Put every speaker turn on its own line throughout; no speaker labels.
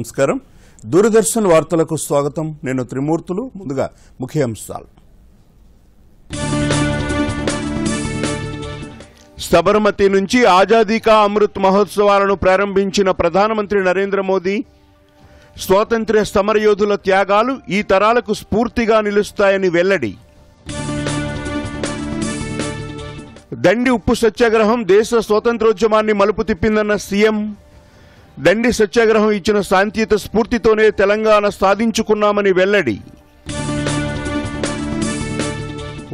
నమస్కారం దూరదర్శన్ వార్తలకు స్వాగతం నేను త్రిమూర్తులు ముందుగా ముఖ్యాంశాలు సబర్మతి నుంచి ఆజాదీ కా అమృత్ మహోత్సవాలను ప్రారంభించిన ప్రధానమంత్రి నరేంద్ర మోదీ స్వాతంత్ర్య సమరయోధుల త్యాగాలు ఈ తరాలకు స్ఫూర్తిగా నిలుస్తాయని వెల్లడి దండి ఉప్పు సత్యాగ్రహం దేశ స్వాతంత్రోద్యమాన్ని మలుపు తిప్పిందన్న సీఎం దండి సత్యాగ్రహం ఇచ్చిన శాంతియుత స్ఫూర్తితోనే తెలంగాణ సాధించుకున్నామని వెల్లడి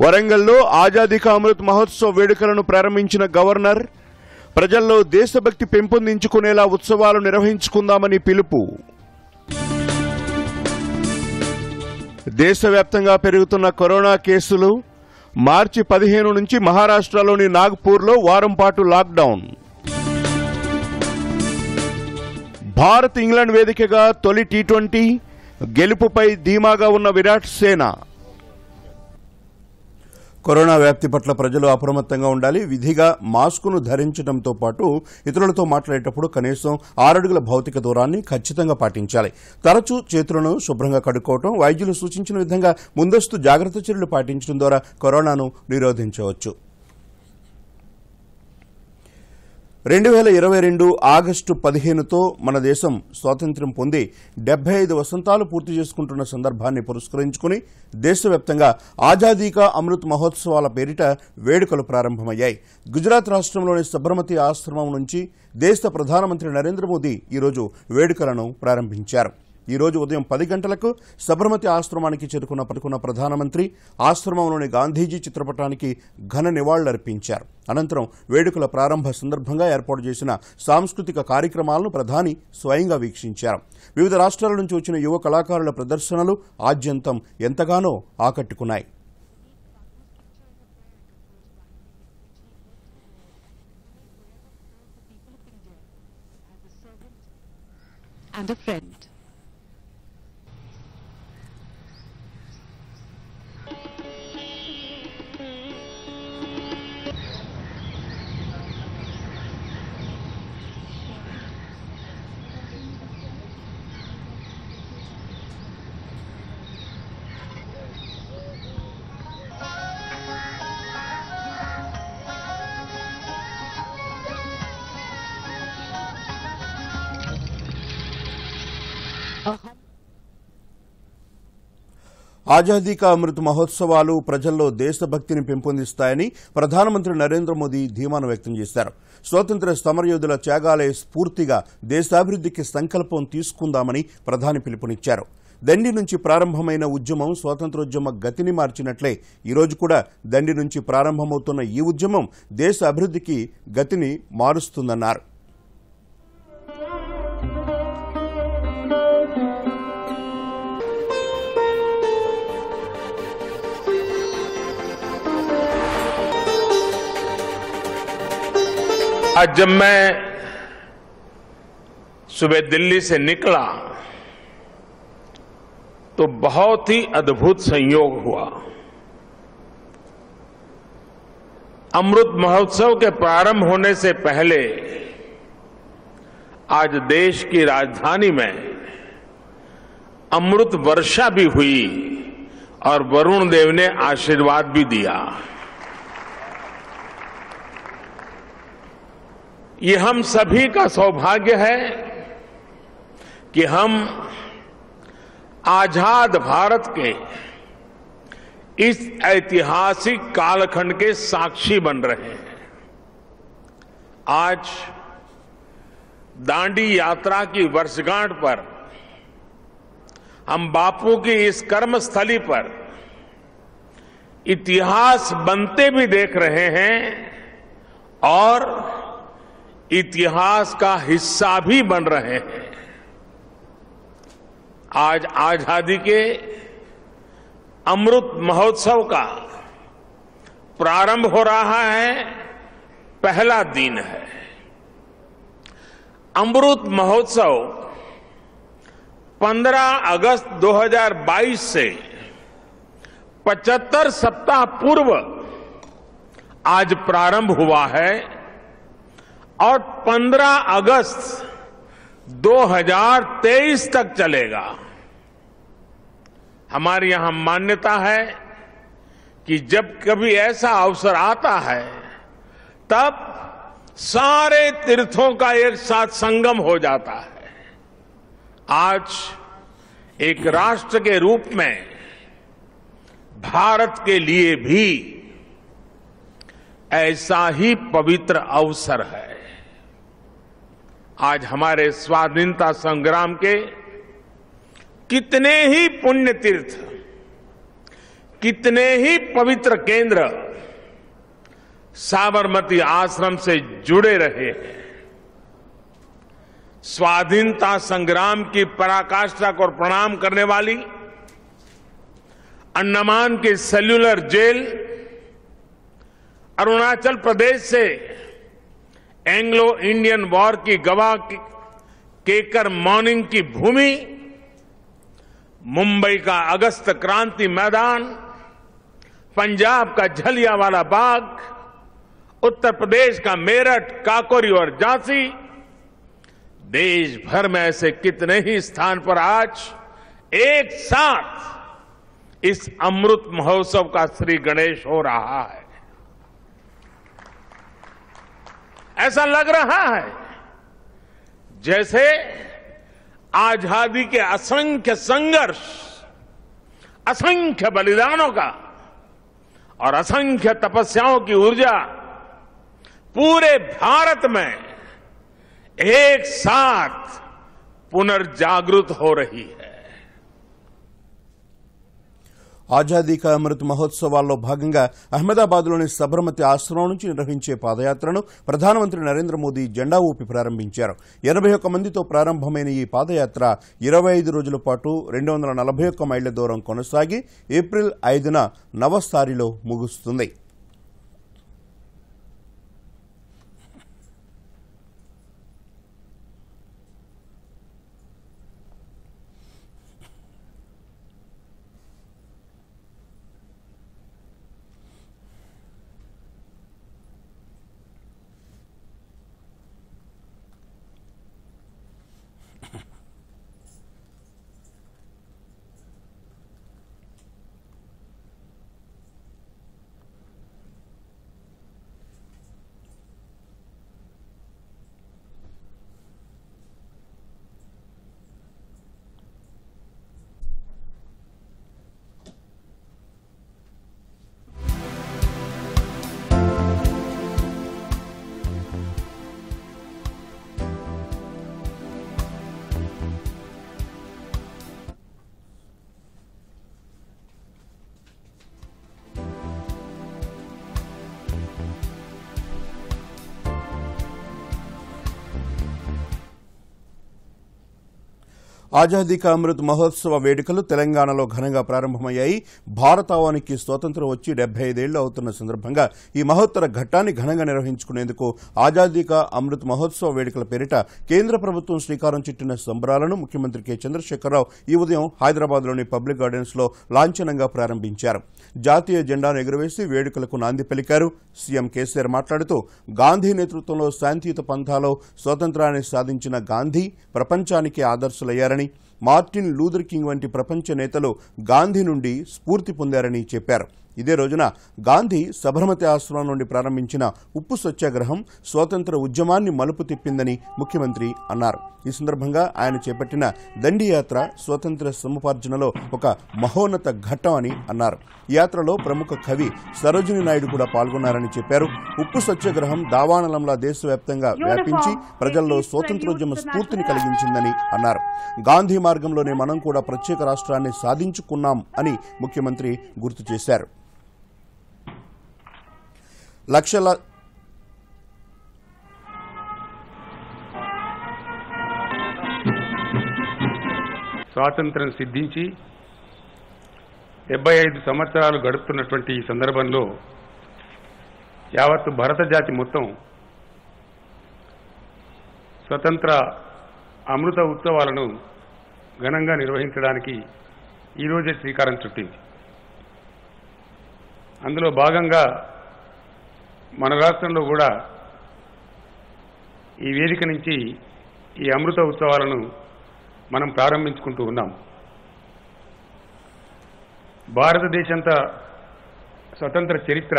వరంగల్లో ఆజాదీ అమృత్ మహోత్సవ వేడుకలను ప్రారంభించిన గవర్నర్ ప్రజల్లో దేశభక్తి పెంపొందించుకునేలా ఉత్సవాలు నిర్వహించుకుందామని పిలుపు దేశవ్యాప్తంగా పెరుగుతున్న కరోనా కేసులు మార్చి పదిహేను నుంచి మహారాష్ట్రలోని నాగ్పూర్లో వారం పాటు లాక్డౌన్ భారత్ ఇంగ్లాండ్ వేదికగా తొలి టీ ట్వంటీ గెలుపుపై ధీమాగా ఉన్న విరాట్ సేన కరోనా వ్యాప్తి పట్ల ప్రజలు అప్రమత్తంగా ఉండాలి విధిగా మాస్కును ధరించడంతో పాటు ఇతరులతో మాట్లాడేటప్పుడు కనీసం ఆరడుగుల భౌతిక దూరాన్ని ఖచ్చితంగా పాటించాలి తరచూ చేతులను శుభ్రంగా కడుక్కోవడం వైద్యులు సూచించిన విధంగా ముందస్తు జాగ్రత్త చర్యలు పాటించడం ద్వారా కరోనాను నిరోధించవచ్చు రెండు వేల ఇరవై రెండు ఆగస్టు పదిహేనుతో మన దేశం స్వాతంత్ర్యం పొంది డెబ్బై ఐదు వసంతాలు పూర్తి చేసుకుంటున్న సందర్భాన్ని పురస్కరించుకుని దేశవ్యాప్తంగా ఆజాదీకా అమృత్ మహోత్సవాల పేరిట వేడుకలు ప్రారంభమయ్యాయి గుజరాత్ రాష్ట్రంలోని సబర్మతి ఆశ్రమం నుంచి దేశ ప్రధానమంత్రి నరేంద్ర మోదీ ఈరోజు వేడుకలను ప్రారంభించారు ఈ రోజు ఉదయం పది గంటలకు సబర్మతి ఆశ్రమానికి చేరుకున్న పడుకున్న ప్రధానమంత్రి ఆశ్రమంలోని గాంధీజీ చిత్రపటానికి ఘన నివాళులర్పించారు అనంతరం వేడుకల ప్రారంభ సందర్భంగా ఏర్పాటు చేసిన సాంస్కృతిక కార్యక్రమాలను ప్రధాని స్వయంగా వీక్షించారు వివిధ రాష్ట్రాల నుంచి వచ్చిన యువ కళాకారుల ప్రదర్శనలు ఆద్యంతం ఎంతగానో ఆకట్టుకున్నాయి and a friend. ఆజాదీ కా అమృత్ మహోత్సవాలు ప్రజల్లో దేశభక్తిని పెంపొందిస్తాయని ప్రధానమంత్రి నరేంద్ర మోదీ ధీమాను వ్యక్తం చేశారు స్వాతంత్ర సమరయోధుల త్యాగాలే స్ఫూర్తిగా దేశాభివృద్దికి సంకల్పం తీసుకుందామని ప్రధాని పిలుపునిచ్చారు దండి నుంచి ప్రారంభమైన ఉద్యమం స్వాతంత్రోద్యమ గతిని మార్చినట్లే ఈరోజు కూడా దండి నుంచి ప్రారంభమవుతున్న ఈ ఉద్యమం దేశ అభివృద్ధికి గతిని మారుస్తుందన్నారు
आज जब मैं सुबह दिल्ली से निकला तो बहुत ही अद्भुत संयोग हुआ अमृत महोत्सव के प्रारंभ होने से पहले आज देश की राजधानी में अमृत वर्षा भी हुई और वरुण देव ने आशीर्वाद भी दिया ये हम सभी का सौभाग्य है कि हम आजाद भारत के इस ऐतिहासिक कालखंड के साक्षी बन रहे हैं आज दांडी यात्रा की वर्षगांठ पर हम बापू की इस कर्मस्थली पर इतिहास बनते भी देख रहे हैं और इतिहास का हिस्सा भी बन रहे हैं आज आजादी के अमृत महोत्सव का प्रारंभ हो रहा है पहला दिन है अमृत महोत्सव 15 अगस्त 2022 से 75 सप्ताह पूर्व आज प्रारंभ हुआ है और 15 अगस्त 2023 तक चलेगा हमारे यहां मान्यता है कि जब कभी ऐसा अवसर आता है तब सारे तीर्थों का एक साथ संगम हो जाता है आज एक राष्ट्र के रूप में भारत के लिए भी ऐसा ही पवित्र अवसर है आज हमारे स्वाधीनता संग्राम के कितने ही पुण्य तीर्थ कितने ही पवित्र केंद्र साबरमती आश्रम से जुड़े रहे हैं स्वाधीनता संग्राम की पराकाष्ठा को प्रणाम करने वाली अंडमान की सेल्यूलर जेल अरुणाचल प्रदेश से एंग्लो इंडियन वॉर की गवाह केकर मॉर्निंग की भूमि मुंबई का अगस्त क्रांति मैदान पंजाब का झलियावाला बाग उत्तर प्रदेश का मेरठ काकोरी और झांसी देश भर में ऐसे कितने ही स्थान पर आज एक साथ इस अमृत महोत्सव का श्री गणेश हो रहा है ऐसा लग रहा है जैसे आजादी के असंख्य संघर्ष असंख्य बलिदानों का और असंख्य तपस्याओं की ऊर्जा पूरे भारत में एक साथ पुनर्जागृत हो रही है
ఆజాదీ కా అమృత్ మహోత్సవాల్లో భాగంగా అహ్మదాబాద్లోని సబర్మతి ఆశ్రమం నుంచి నిర్వహించే పాదయాత్రను ప్రధానమంత్రి నరేంద్ర మోదీ జెండా ఊపి ప్రారంభించారు ఎనభై ఒక్క మందితో ప్రారంభమైన ఈ పాదయాత్ర ఇరవై ఐదు రోజుల పాటు రెండు వందల నలభై ఒక్క మైళ్ల దూరం కొనసాగి ఏప్రిల్ ఐదున నవసారిలో ముగుస్తుంది ఆజాదీ కా అమృత్ మహోత్సవ వేడుకలు తెలంగాణలో ఘనంగా ప్రారంభమయ్యాయి భారతావానికి స్వాతంత్రం వచ్చి డెబ్బై ఐదేళ్లు అవుతున్న సందర్భంగా ఈ మహోత్తర ఘట్టాన్ని ఘనంగా నిర్వహించుకునేందుకు ఆజాదీ కా అమృత్ మహోత్సవ వేడుకల పేరిట కేంద్ర ప్రభుత్వం శ్రీకారం చుట్టిన సంబరాలను ముఖ్యమంత్రి కె చంద్రశేఖరరావు ఈ ఉదయం హైదరాబాద్లోని పబ్లిక్ గార్డెన్స్లో లాంఛనంగా ప్రారంభించారు జాతీయ జెండాను ఎగురవేసి వేడుకలకు నాంది పలికారు సీఎం కేసీఆర్ మాట్లాడుతూ గాంధీ నేతృత్వంలో శాంతియుత పంథాలో స్వాతంత్రాన్ని సాధించిన గాంధీ ప్రపంచానికి ఆదర్శులయ్యారని మార్టిన్ లూథర్ కింగ్ వంటి ప్రపంచ నేతలు గాంధీ నుండి స్ఫూర్తి పొందారని చెప్పారు ఇదే రోజున గాంధీ సబర్మతి ఆశ్రమం నుండి ప్రారంభించిన ఉప్పు సత్యాగ్రహం స్వాతంత్ర ఉద్యమాన్ని మలుపు తిప్పిందని ముఖ్యమంత్రి అన్నారు ఈ సందర్భంగా ఆయన చేపట్టిన దండియాత్ర స్వాతంత్ర సముపార్జనలో ఒక మహోన్నత ఘట్టం అని అన్నారు యాత్రలో ప్రముఖ కవి సరోజిని నాయుడు కూడా పాల్గొన్నారని చెప్పారు ఉప్పు సత్యాగ్రహం దావానలంలా దేశవ్యాప్తంగా వ్యాపించి ప్రజల్లో స్వాతంత్రోద్యమ స్ఫూర్తిని కలిగించిందని అన్నారు గాంధీ మార్గంలోనే మనం కూడా ప్రత్యేక రాష్ట్రాన్ని సాధించుకున్నాం అని ముఖ్యమంత్రి గుర్తు చేశారు
లక్షల స్వాతంత్రం సిద్ధించి డెబ్బై ఐదు సంవత్సరాలు గడుపుతున్నటువంటి ఈ సందర్భంలో యావత్తు భారత జాతి మొత్తం స్వతంత్ర అమృత ఉత్సవాలను ఘనంగా నిర్వహించడానికి ఈరోజే శ్రీకారం చుట్టింది అందులో భాగంగా మన రాష్ట్రంలో కూడా ఈ వేదిక నుంచి ఈ అమృత ఉత్సవాలను మనం ప్రారంభించుకుంటూ ఉన్నాం భారతదేశంతా స్వతంత్ర చరిత్ర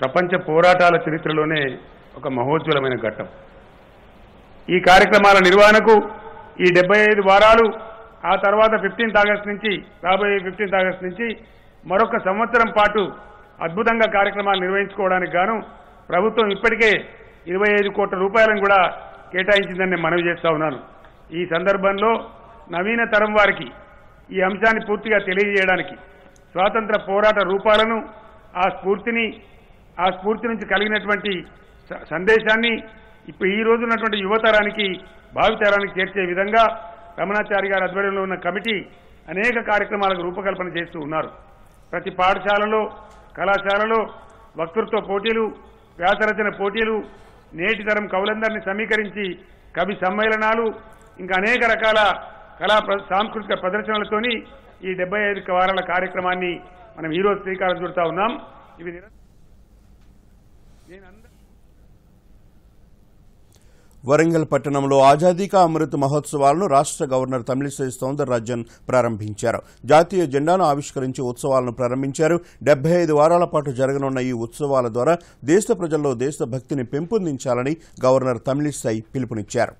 ప్రపంచ పోరాటాల చరిత్రలోనే ఒక మహోజ్వలమైన ఘట్టం ఈ కార్యక్రమాల నిర్వహణకు ఈ డెబ్బై ఐదు వారాలు ఆ తర్వాత ఫిఫ్టీన్త్ ఆగస్ట్ నుంచి రాబోయే ఫిఫ్టీన్త్ ఆగస్ట్ నుంచి మరొక సంవత్సరం పాటు అద్భుతంగా కార్యక్రమాలు నిర్వహించుకోవడానికి గాను ప్రభుత్వం ఇప్పటికే ఇరవై ఐదు కోట్ల రూపాయలను కూడా కేటాయించిందని నేను మనవి చేస్తా ఉన్నాను ఈ సందర్భంలో నవీన తరం వారికి ఈ అంశాన్ని పూర్తిగా తెలియజేయడానికి స్వాతంత్ర పోరాట రూపాలను ఆ స్ఫూర్తిని ఆ స్ఫూర్తి నుంచి కలిగినటువంటి సందేశాన్ని ఇప్పుడు ఈ రోజు ఉన్నటువంటి యువతరానికి భావితరానికి చేర్చే విధంగా రమణాచారి గారి ఆధ్వర్యంలో ఉన్న కమిటీ అనేక కార్యక్రమాలకు రూపకల్పన చేస్తూ ఉన్నారు ప్రతి పాఠశాలలో కళాశాలలో వక్తృత్వ పోటీలు వ్యాసరచన పోటీలు నేటి తరం కవులందరినీ సమీకరించి కవి సమ్మేళనాలు ఇంకా అనేక రకాల కళా సాంస్కృతిక ప్రదర్శనలతోని ఈ డెబ్బై ఐదు వారాల కార్యక్రమాన్ని మనం ఈరోజు శ్రీకారం చుడతా ఉన్నాం ఇవి
నేను
వరంగల్ పట్టణంలో ఆజాదీకా అమృత్ మహోత్సవాలను రాష్ట్ర గవర్నర్ తమిళిసై సౌందరరాజన్ ప్రారంభించారు జాతీయ జెండాను ఆవిష్కరించి ఉత్సవాలను ప్రారంభించారు డెబ్బై ఐదు వారాల పాటు జరగనున్న ఈ ఉత్సవాల ద్వారా దేశ ప్రజల్లో దేశభక్తిని పెంపొందించాలని గవర్నర్ తమిళిసై పిలుపునిచ్చారు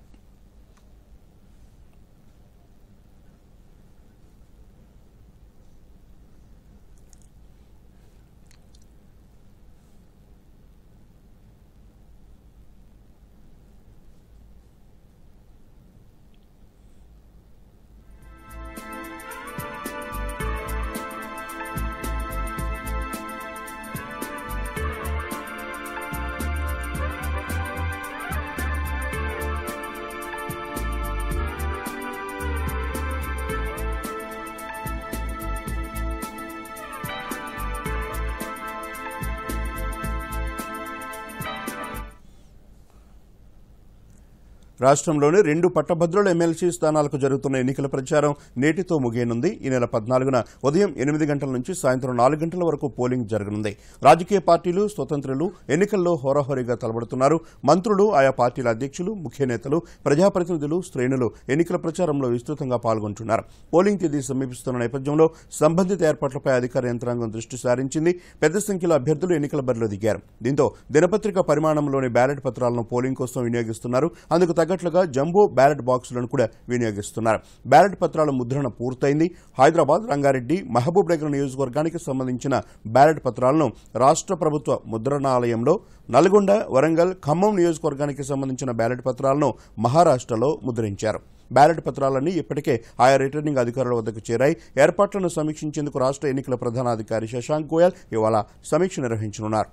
రాష్ట్రంలోని రెండు పట్టభద్రుల ఎమ్మెల్సీ స్థానాలకు జరుగుతున్న ఎన్నికల ప్రచారం నేటితో ముగియనుంది ఈ నెల పద్నాలుగున ఉదయం ఎనిమిది గంటల నుంచి సాయంత్రం నాలుగు గంటల వరకు పోలింగ్ జరగనుంది రాజకీయ పార్టీలు స్వతంత్రులు ఎన్నికల్లో హోరాహోరీగా తలబడుతున్నారు మంత్రులు ఆయా పార్టీల అధ్యక్షులు ముఖ్య నేతలు ప్రజాప్రతినిధులు శ్రేణులు ఎన్నికల ప్రచారంలో విస్తృతంగా పాల్గొంటున్నారు పోలింగ్ తేదీ సమీపిస్తున్న నేపథ్యంలో సంబంధిత ఏర్పాట్లపై అధికార యంత్రాంగం దృష్టి సారించింది పెద్ద సంఖ్యలో అభ్యర్థులు ఎన్నికల బరిలో దిగారు దీంతో దినపత్రిక పరిమాణంలోని బ్యాలెట్ పత్రాలను పోలింగ్ కోసం వినియోగిస్తున్నారు అందుకు తగ్గట్లుగా జంబో బ్యాలెట్ బాక్సులను కూడా వినియోగిస్తున్నారు బ్యాలెట్ పత్రాల ముద్రణ పూర్తయింది హైదరాబాద్ రంగారెడ్డి మహబూబ్ నగర్ నియోజకవర్గానికి సంబంధించిన బ్యాలెట్ పత్రాలను రాష్ట్ర ప్రభుత్వ ముద్రణాలయంలో నల్గొండ వరంగల్ ఖమ్మం నియోజకవర్గానికి సంబంధించిన బ్యాలెట్ పత్రాలను మహారాష్ట్రలో ముద్రించారు బ్యాలెట్ పత్రాలన్నీ ఇప్పటికే ఆయా రిటర్నింగ్ అధికారుల వద్దకు చేరాయి ఏర్పాట్లను సమీక్షించేందుకు రాష్ట్ర ఎన్నికల ప్రధానాధికారి శశాంక్ గోయల్ ఇవాళ సమీక్ష నిర్వహించనున్నారు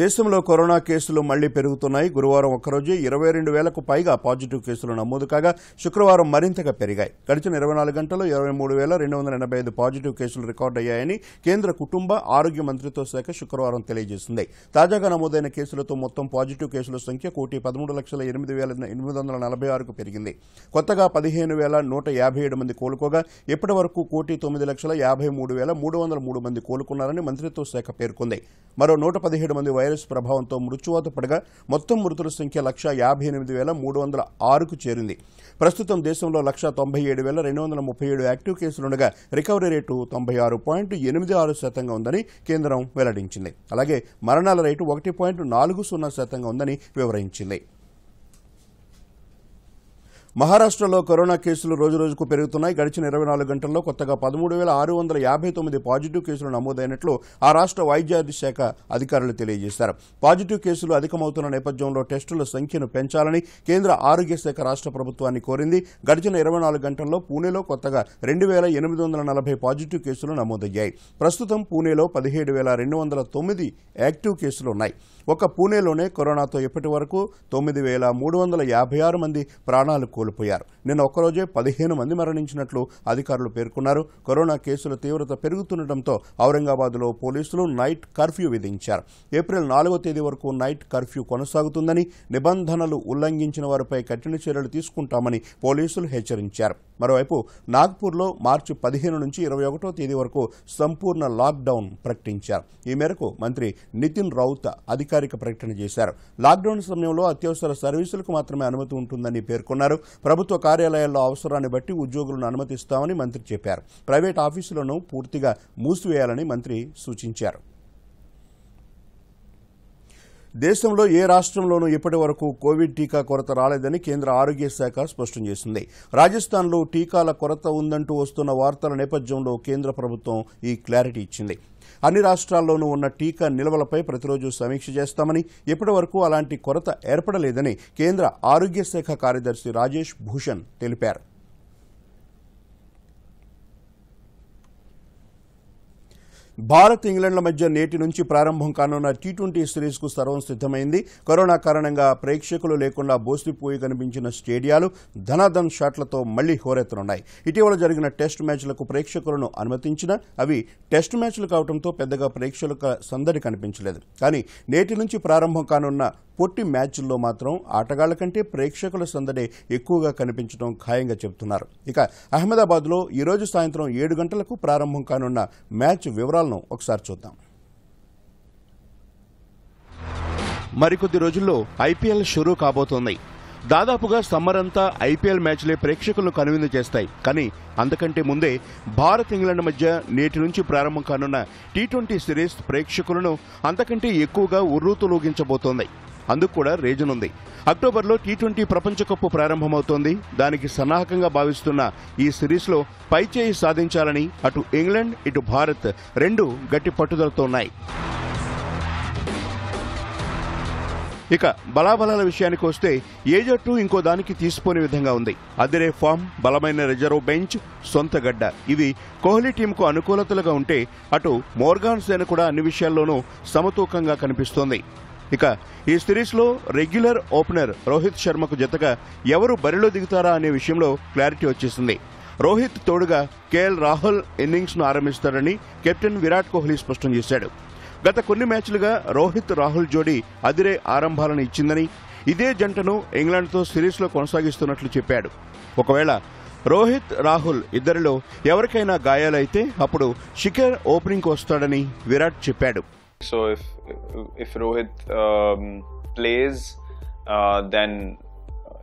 దేశంలో కరోనా కేసులు మళ్లీ పెరుగుతున్నాయి గురువారం ఒక్కరోజు ఇరవై రెండు వేలకు పైగా పాజిటివ్ కేసులు నమోదు కాగా శుక్రవారం మరింతగా పెరిగాయి గడిచిన ఇరవై నాలుగు గంటల్లో ఇరవై మూడు వేల రెండు వందల ఎనభై ఐదు పాజిటివ్ కేసులు రికార్డు అయ్యాయని కేంద్ర కుటుంబ ఆరోగ్య మంత్రిత్వ శాఖ శుక్రవారం తెలియజేసింది తాజాగా నమోదైన కేసులతో మొత్తం పాజిటివ్ కేసుల సంఖ్య కోటి పదమూడు లక్షల ఎనిమిది వేల ఎనిమిది వందల నలభై ఆరుకు పెరిగింది కొత్తగా పదిహేను వేల నూట యాభై ఏడు మంది కోలుకోగా ఇప్పటి వరకు కోటి తొమ్మిది లక్షల యాభై మూడు వేల మూడు వందల మూడు మంది కోలుకున్నారని మంత్రిత్వ శాఖ పేర్కొంది మరో నూట పదిహేడు మంది వైరస్ ప్రభావంతో మృత్యువాత పడగా మొత్తం మృతుల సంఖ్య లక్ష యాభై ఎనిమిది వేల మూడు వందల ఆరుకు చేరింది ప్రస్తుతం దేశంలో లక్ష తొంభై ఏడు వేల రెండు వందల ముప్పై ఏడు యాక్టివ్ కేసులుండగా రికవరీ రేటు తొంభై ఆరు పాయింట్ ఎనిమిది ఆరు శాతంగా ఉందని కేంద్రం వెల్లడించింది అలాగే మరణాల రేటు ఒకటి పాయింట్ నాలుగు సున్నా శాతంగా ఉందని వివరించింది మహారాష్ట్రలో కరోనా కేసులు రోజురోజుకు పెరుగుతున్నాయి గడిచిన ఇరవై నాలుగు గంటల్లో కొత్తగా పదమూడు వేల ఆరు వందల యాభై తొమ్మిది పాజిటివ్ కేసులు నమోదైనట్లు ఆ రాష్ట్ర వైద్యాధి శాఖ అధికారులు తెలియజేశారు పాజిటివ్ కేసులు అధికమవుతున్న నేపథ్యంలో టెస్టుల సంఖ్యను పెంచాలని కేంద్ర ఆరోగ్య శాఖ రాష్ట్ర ప్రభుత్వాన్ని కోరింది గడిచిన ఇరవై నాలుగు గంటల్లో పూణేలో కొత్తగా రెండు వేల ఎనిమిది వందల నలభై పాజిటివ్ కేసులు నమోదయ్యాయి ప్రస్తుతం పూణేలో పదిహేడు వేల రెండు వందల తొమ్మిది యాక్టివ్ కేసులు ఉన్నాయి ఒక పూణేలోనే కరోనాతో ఇప్పటి వరకు తొమ్మిది వేల మూడు వందల యాభై ఆరు మంది ప్రాణాలు కోల్పోయారు నిన్న ఒక్కరోజే పదిహేను మంది మరణించినట్లు అధికారులు పేర్కొన్నారు కరోనా కేసుల తీవ్రత పెరుగుతుండటంతో ఔరంగాబాద్లో పోలీసులు నైట్ కర్ఫ్యూ విధించారు ఏప్రిల్ నాలుగో తేదీ వరకు నైట్ కర్ఫ్యూ కొనసాగుతుందని నిబంధనలు ఉల్లంఘించిన వారిపై కఠిన చర్యలు తీసుకుంటామని పోలీసులు హెచ్చరించారు మరోవైపు నాగ్పూర్లో మార్చి పదిహేను నుంచి ఇరవై ఒకటో తేదీ వరకు సంపూర్ణ లాక్డౌన్ ప్రకటించారు ఈ మేరకు మంత్రి నితిన్ రౌత్ అధికారిక ప్రకటన చేశారు లాక్డౌన్ సమయంలో అత్యవసర సర్వీసులకు మాత్రమే అనుమతి ఉంటుందని పేర్కొన్నారు ప్రభుత్వ కార్యాలయాల్లో అవసరాన్ని బట్టి ఉద్యోగులను అనుమతిస్తామని మంత్రి చెప్పారు ప్రైవేట్ ఆఫీసులను పూర్తిగా మూసివేయాలని మంత్రి సూచించారు దేశంలో ఏ రాష్ట్రంలోనూ ఇప్పటి వరకు కోవిడ్ టీకా కొరత రాలేదని కేంద్ర ఆరోగ్య శాఖ స్పష్టం చేసింది రాజస్థాన్లో టీకాల కొరత ఉందంటూ వస్తున్న వార్తల నేపథ్యంలో కేంద్ర ప్రభుత్వం ఈ క్లారిటీ ఇచ్చింది అన్ని రాష్ట్రాల్లోనూ ఉన్న టీకా నిల్వలపై ప్రతిరోజు సమీక్ష చేస్తామని ఇప్పటి వరకు అలాంటి కొరత ఏర్పడలేదని కేంద్ర ఆరోగ్య శాఖ కార్యదర్శి రాజేష్ భూషణ్ తెలిపారు భారత్ ఇంగ్లాండ్ల మధ్య నేటి నుంచి ప్రారంభం కానున్న టీ ట్వంటీ సిరీస్కు సర్వం సిద్దమైంది కరోనా కారణంగా ప్రేక్షకులు లేకుండా బోసిపోయి కనిపించిన స్టేడియాలు ధనాధన్ షాట్లతో మళ్లీ హోరెత్తనున్నాయి ఇటీవల జరిగిన టెస్ట్ మ్యాచ్లకు ప్రేక్షకులను అనుమతించిన అవి టెస్ట్ మ్యాచ్లు కావడంతో పెద్దగా ప్రేక్షకుల సందడి కనిపించలేదు కానీ నేటి నుంచి ప్రారంభం కానున్న పొట్టి మ్యాచ్ల్లో మాత్రం ఆటగాళ్ల కంటే ప్రేక్షకుల సందడి ఎక్కువగా కనిపించడం ఖాయంగా చెబుతున్నారు ఇక అహ్మదాబాద్లో ఈరోజు సాయంత్రం ఏడు గంటలకు ప్రారంభం కానున్న మ్యాచ్ వివరాలు వివరాలను ఒకసారి చూద్దాం మరికొద్ది రోజుల్లో ఐపీఎల్ షురూ కాబోతోంది దాదాపుగా సమ్మర్ అంతా ఐపీఎల్ మ్యాచ్లే ప్రేక్షకులను కనువిందు చేస్తాయి కానీ అంతకంటే ముందే భారత్ ఇంగ్లాండ్ మధ్య నేటి నుంచి ప్రారంభం కానున్న టీ ట్వంటీ సిరీస్ ప్రేక్షకులను అంతకంటే ఎక్కువగా ఉర్రూతులూగించబోతోంది అందుకు కూడా రీజన్ ఉంది అక్టోబర్లో టీ ట్వంటీ ప్రపంచకప్పు ప్రారంభమవుతోంది దానికి సన్నాహకంగా భావిస్తున్న ఈ సిరీస్లో పైచేయి సాధించాలని అటు ఇంగ్లాండ్ ఇటు భారత్ రెండు గట్టి పట్టుదలతో ఉన్నాయి ఇక బలాబలాల విషయానికి వస్తే ఏ జట్టు ఇంకో దానికి తీసుకోని విధంగా ఉంది అదిరే ఫామ్ బలమైన రిజర్వ్ బెంచ్ సొంత గడ్డ ఇవి కోహ్లీ టీంకు అనుకూలతలుగా ఉంటే అటు మోర్గాన్ సేన కూడా అన్ని విషయాల్లోనూ సమతూకంగా కనిపిస్తోంది ఇక ఈ సిరీస్లో రెగ్యులర్ ఓపెనర్ రోహిత్ శర్మకు జతగా ఎవరు బరిలో దిగుతారా అనే విషయంలో క్లారిటీ వచ్చేసింది రోహిత్ తోడుగా కేఎల్ రాహుల్ ఇన్నింగ్స్ను ఆరంభిస్తారని కెప్టెన్ విరాట్ కోహ్లీ స్పష్టం చేశాడు గత కొన్ని మ్యాచ్లుగా రోహిత్ రాహుల్ జోడీ అదిరే ఆరంభాలను ఇచ్చిందని ఇదే జంటను ఇంగ్లాండ్తో సిరీస్లో కొనసాగిస్తున్నట్లు చెప్పాడు ఒకవేళ రోహిత్ రాహుల్ ఇద్దరిలో ఎవరికైనా గాయాలైతే అప్పుడు శిఖర్ ఓపెనింగ్కి వస్తాడని విరాట్ చెప్పాడు So if if Rohit um, plays, uh, then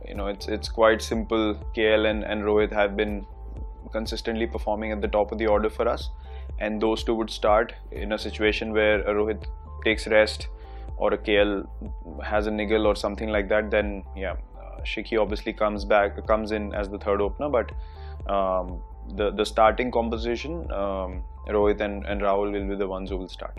you know it's it's quite simple. KL and, and Rohit have been consistently performing at the top of the order for us, and those two would start in a situation where Rohit takes rest or a KL has a niggle or something like that. Then yeah, uh, Shiki obviously comes back comes in as the third opener, but. Um, the the starting composition, um, Rohit and, and Rahul will be the ones who will start.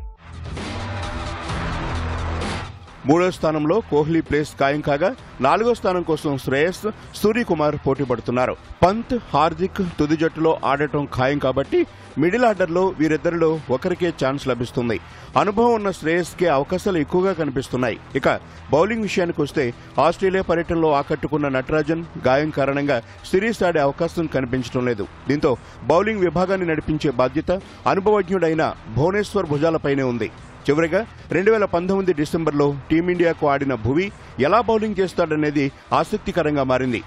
మూడో స్థానంలో Kohli place ఖాయం కాగా నాలుగో స్థానం కోసం శ్రేయస్ సూర్యకుమార్ పోటీ పడుతున్నారు పంత్ హార్దిక్ తుది జట్టులో ఆడటం ఖాయం కాబట్టి మిడిల్ ఆర్డర్లో వీరిద్దరిలో ఒకరికే ఛాన్స్ లభిస్తుంది అనుభవం ఉన్న శ్రేయస్కే అవకాశాలు ఎక్కువగా కనిపిస్తున్నాయి ఇక బౌలింగ్ విషయానికి వస్తే ఆస్ట్రేలియా పర్యటనలో ఆకట్టుకున్న నటరాజన్ గాయం కారణంగా సిరీస్ ఆడే అవకాశం కనిపించడం లేదు దీంతో బౌలింగ్ విభాగాన్ని నడిపించే బాధ్యత అనుభవజ్ఞుడైన భువనేశ్వర్ భుజాలపైనే ఉంది చివరిగా రెండు వేల పంతొమ్మిది డిసెంబర్లో టీమిండియాకు ఆడిన భువి ఎలా బౌలింగ్ చేస్తాడనేది ఆసక్తికరంగా మారింది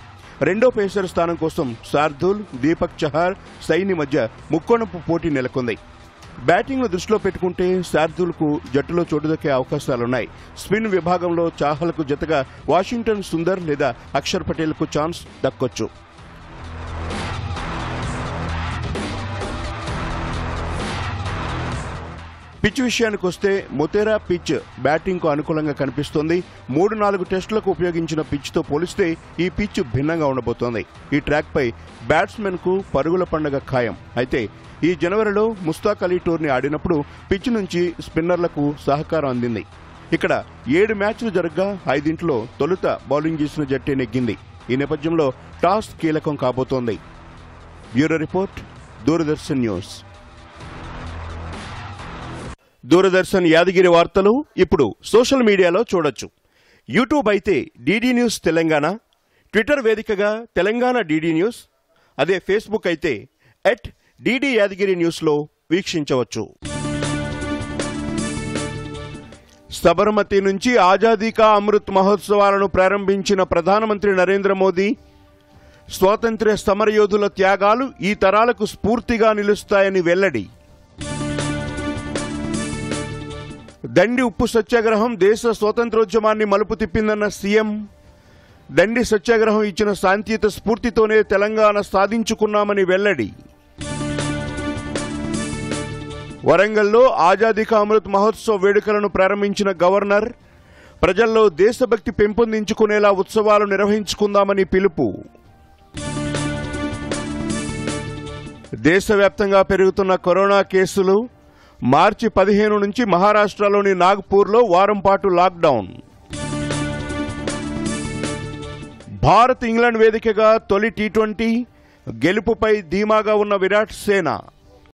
రెండో పేసర్ స్థానం కోసం శార్దూల్ దీపక్ చహార్ సైని మధ్య ముక్కొనప్పు పోటీ నెలకొంది బ్యాటింగ్ను దృష్టిలో పెట్టుకుంటే శార్దూల్కు జట్టులో చోటు దక్కే అవకాశాలున్నాయి స్పిన్ విభాగంలో చాహల్కు జతగా వాషింగ్టన్ సుందర్ లేదా అక్షర్ పటేల్కు ఛాన్స్ దక్కొచ్చు పిచ్ విషయానికి వస్తే మొతేరా పిచ్ బ్యాటింగ్కు అనుకూలంగా కనిపిస్తోంది మూడు నాలుగు టెస్టులకు ఉపయోగించిన పిచ్తో పోలిస్తే ఈ పిచ్ భిన్నంగా ఉండబోతోంది ఈ ట్రాక్పై బ్యాట్స్మెన్కు పరుగుల పండగ ఖాయం అయితే ఈ జనవరిలో ముస్తాక్ అలీ టూర్ని ఆడినప్పుడు పిచ్ నుంచి స్పిన్నర్లకు సహకారం అందింది ఇక్కడ ఏడు మ్యాచ్లు జరగ్గా ఐదింట్లో తొలుత బౌలింగ్ చేసిన జట్టే నెగ్గింది ఈ నేపథ్యంలో టాస్ కీలకం కాబోతోంది bureau report Doordarshan news Doordarshan Yadagiri వార్తలు ఇప్పుడు సోషల్ మీడియాలో చూడొచ్చు యూట్యూబ్ అయితే డీడీ న్యూస్ తెలంగాణ ట్విట్టర్ వేదికగా తెలంగాణ డీడీ న్యూస్ అదే ఫేస్బుక్ అయితే ఎట్ డీడీ యాదగిరి న్యూస్లో వీక్షించవచ్చు సబర్మతి నుంచి కా అమృత్ మహోత్సవాలను ప్రారంభించిన ప్రధానమంత్రి నరేంద్ర మోదీ స్వాతంత్ర్య సమరయోధుల త్యాగాలు ఈ తరాలకు స్ఫూర్తిగా నిలుస్తాయని వెల్లడి దండి ఉప్పు సత్యాగ్రహం దేశ స్వాతంత్రోద్యమాన్ని మలుపు తిప్పిందన్న సీఎం దండి సత్యాగ్రహం ఇచ్చిన శాంతియుత స్ఫూర్తితోనే తెలంగాణ సాధించుకున్నామని వెల్లడి వరంగల్లో ఆజాదీ అమృత్ మహోత్సవ వేడుకలను ప్రారంభించిన గవర్నర్ ప్రజల్లో దేశభక్తి పెంపొందించుకునేలా ఉత్సవాలు నిర్వహించుకుందామని పిలుపు దేశవ్యాప్తంగా పెరుగుతున్న కరోనా కేసులు మార్చి పదిహేను నుంచి మహారాష్ట్రలోని నాగ్పూర్లో వారం పాటు లాక్డౌన్ భారత్ ఇంగ్లాండ్ వేదికగా తొలి టీ ట్వంటీ గెలుపుపై ధీమాగా ఉన్న విరాట్ సేనా